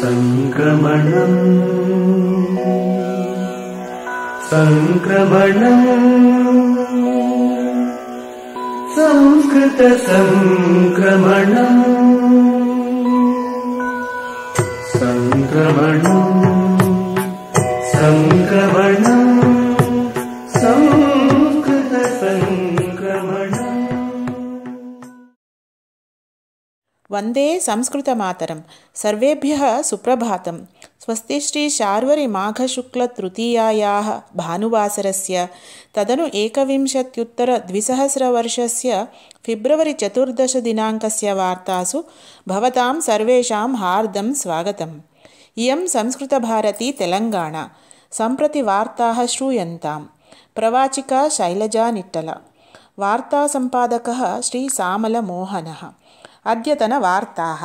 सङ्क्रमणम् सङ्क्रमणम् संस्कृतसङ्क्रमणम् सङ्क्रमणम् सङ्क्रमण वन्दे संस्कृतमातरं सर्वेभ्यः सुप्रभातं स्वस्ति श्रीशार्वरिमाघशुक्लतृतीयायाः भानुवासरस्य तदनु एकविंशत्युत्तरद्विसहस्रवर्षस्य चतुर्दशदिनाङ्कस्य वार्तासु भवतां सर्वेषां हार्दं स्वागतम् इयं संस्कृतभारती तेलङ्गाणा सम्प्रति वार्ताः श्रूयन्तां प्रवाचिका शैलजा निट्टला वार्तासम्पादकः श्रीसामलमोहनः अद्यतनवार्ताः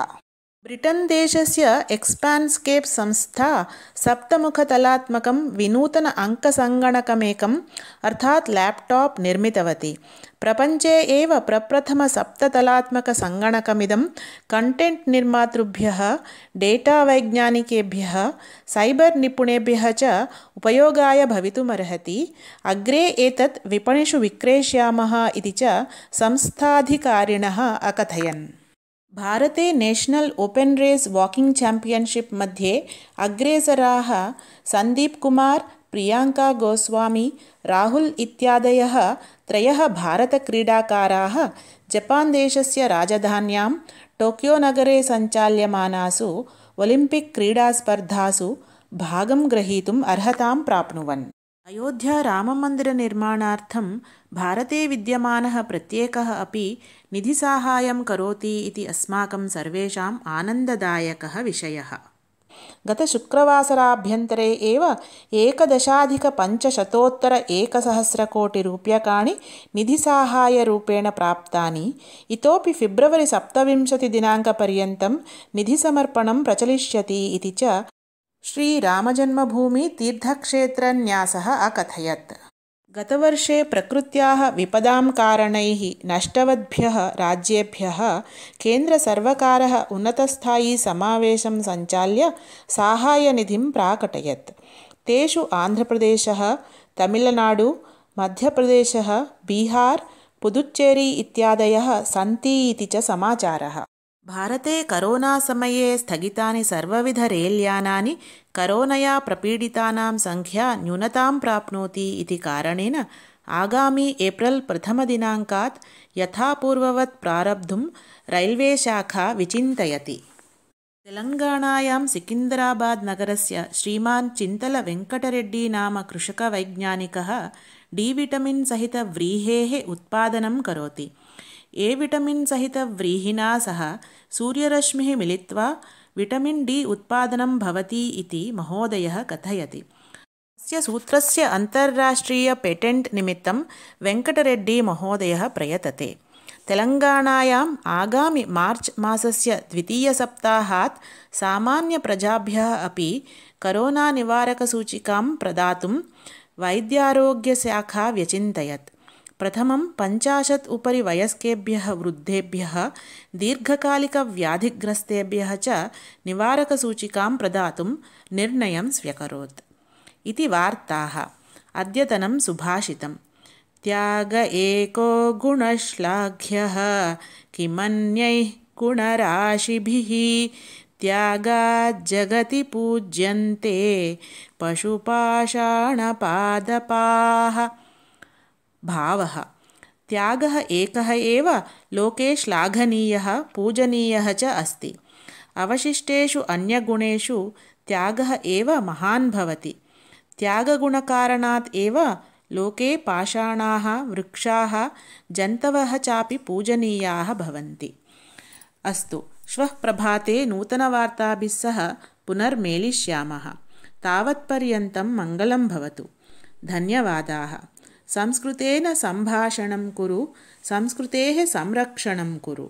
देशस्य एक्स्पान्स्केप् संस्था सप्तमुखतलात्मकं विनूतन अङ्कसङ्गणकमेकम् अर्थात् लेप्टाप् निर्मितवती प्रपञ्चे एव प्रप्रथमसप्ततलात्मकसङ्गणकमिदं कण्टेण्ट् निर्मातृभ्यः डेटावैज्ञानिकेभ्यः सैबर् निपुणेभ्यः च उपयोगाय भवितुमर्हति अग्रे एतत् विपणिषु विक्रेष्यामः इति च संस्थाधिकारिणः अकथयन् भारते national open race walking championship मध्ये अग्रेसरा संदीप कुमार प्रियांका गोस्वामी राहुल् इत्यादयः भारत भारतक्रीडाकाराः जपान् देशस्य राजधान्यां नगरे संचाल्यमानासु ओलिंपिक क्रीडास्पर्धासु भागं ग्रहीतुम् अर्हतां प्राप्नुवन् अयोध्या राममन्दिरनिर्माणार्थं भारते विद्यमानः प्रत्येकः अपि निधिसाहाय्यं करोति इति अस्माकं सर्वेषाम् आनन्ददायकः विषयः गतशुक्रवासराभ्यन्तरे एव एकदशाधिकपञ्चशतोत्तर एकसहस्रकोटिरूप्यकाणि निधिसाहाय्यरूपेण प्राप्तानि इतोऽपि फिब्रवरि सप्तविंशतिदिनाङ्कपर्यन्तं निधिसमर्पणं प्रचलिष्यति इति च श्रीरामजन्मभूमि तीर्थक्षेत्रन्यासः अकथयत् गतवर्षे प्रकृत्याः विपदां कारणैः नष्टवद्भ्यः राज्येभ्यः केन्द्रसर्वकारः उन्नतस्थायीसमावेशं सञ्चाल्य साहाय्यनिधिं प्राकटयत् तेषु आन्ध्रप्रदेशः तमिलनाडु मध्यप्रदेशः बीहार् पुदुच्चेरी इत्यादयः सन्तीति च समाचारः भारते करोना समये स्थगितानि सर्वविध रेल् करोनया प्रपीडितानां संख्या न्यूनतां प्राप्नोति इति कारणेन आगामि एप्रिल् प्रथमदिनाङ्कात् यथापूर्ववत् प्रारब्धुं रैल्वे शाखा विचिन्तयति तेलङ्गाणायां सिकिन्दराबाद् नगरस्य श्रीमान् चिन्तलवेङ्कटरेड्डी नाम कृषकवैज्ञानिकः डी विटमिन् सहितव्रीहेः उत्पादनं करोति ए विटमिन् सहितव्रीहिणा सह सूर्यरश्मिः मिलित्वा विटमिन् डी उत्पादनं भवति इति महोदयः कथयति अस्य सूत्रस्य अन्ताराष्ट्रियपेटेण्ट् निमित्तं वेङ्कटरेड्डीमहोदयः प्रयतते तेलङ्गाणायाम् आगामि मार्च् मासस्य द्वितीयसप्ताहात् सामान्यप्रजाभ्यः अपि करोनानिवारकसूचिकां प्रदातुं वैद्यारोग्यशाखा व्यचिन्तयत् प्रथमं पञ्चाशत् उपरि वयस्केभ्यः वृद्धेभ्यः दीर्घकालिकव्याधिग्रस्तेभ्यः च निवारकसूचिकां प्रदातुं निर्णयं स्व्यकरोत् इति वार्ताः अद्यतनं सुभाषितं त्याग एको गुणश्लाघ्यः किमन्यैः गुणराशिभिः त्यागाज्जगति पूज्यन्ते पशुपाषाणपादपाः भावः त्यागः एकः एव लोके श्लाघनीयः पूजनीयः च अस्ति अवशिष्टेषु अन्यगुणेषु त्यागः एव महान् भवति त्यागगुणकारणात् एव लोके पाषाणाः वृक्षाः जन्तवः चापि पूजनीयाः भवन्ति अस्तु श्वः प्रभाते नूतनवार्ताभिस्सह पुनर्मेलिष्यामः तावत्पर्यन्तं मङ्गलं भवतु धन्यवादाः संस्कृतेन सम्भाषणं कुरु संस्कृतेः संरक्षणं कुरु